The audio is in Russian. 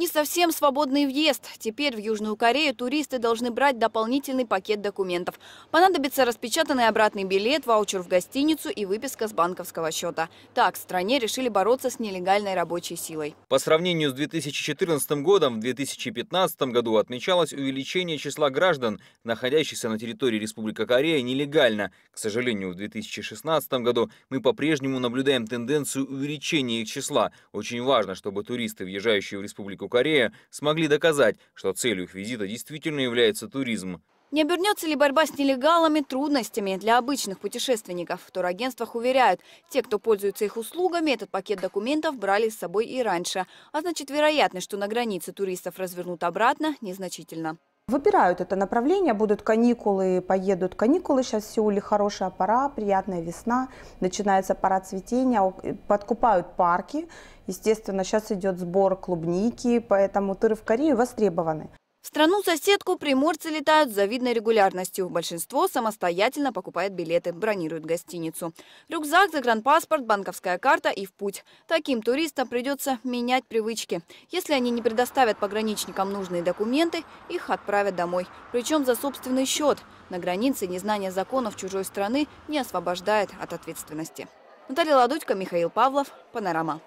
Не совсем свободный въезд. Теперь в Южную Корею туристы должны брать дополнительный пакет документов. Понадобится распечатанный обратный билет, ваучер в гостиницу и выписка с банковского счета. Так в стране решили бороться с нелегальной рабочей силой. По сравнению с 2014 годом, в 2015 году отмечалось увеличение числа граждан, находящихся на территории Республики Корея нелегально. К сожалению, в 2016 году мы по-прежнему наблюдаем тенденцию увеличения их числа. Очень важно, чтобы туристы, въезжающие в Республику Корея смогли доказать, что целью их визита действительно является туризм. Не обернется ли борьба с нелегалами трудностями для обычных путешественников? В турагентствах уверяют, те, кто пользуется их услугами, этот пакет документов брали с собой и раньше. А значит, вероятность, что на границе туристов развернут обратно, незначительно выбирают это направление, будут каникулы, поедут каникулы, сейчас в Сеуле хорошая пора, приятная весна, начинается пора цветения, э, подкупают парки, естественно, сейчас идет сбор клубники, поэтому тыры в Корею востребованы. В страну-соседку приморцы летают с завидной регулярностью. Большинство самостоятельно покупает билеты, бронирует гостиницу. Рюкзак, загранпаспорт, банковская карта и в путь. Таким туристам придется менять привычки. Если они не предоставят пограничникам нужные документы, их отправят домой. Причем за собственный счет. На границе незнание законов чужой страны не освобождает от ответственности. Наталья Ладудько, Михаил Павлов. Панорама.